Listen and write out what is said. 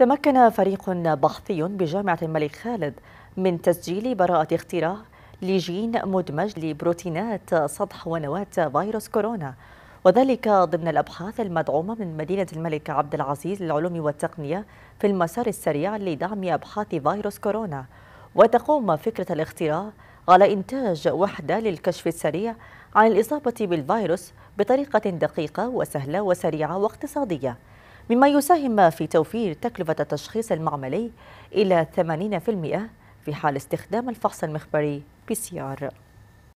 تمكن فريق بحثي بجامعة الملك خالد من تسجيل براءة اختراع لجين مدمج لبروتينات سطح ونواة فيروس كورونا وذلك ضمن الأبحاث المدعومة من مدينة الملك عبد العزيز للعلوم والتقنية في المسار السريع لدعم أبحاث فيروس كورونا وتقوم فكرة الاختراع على إنتاج وحدة للكشف السريع عن الإصابة بالفيروس بطريقة دقيقة وسهلة وسريعة واقتصادية مما يساهم في توفير تكلفة التشخيص المعملي إلى 80% في حال استخدام الفحص المخبري PCR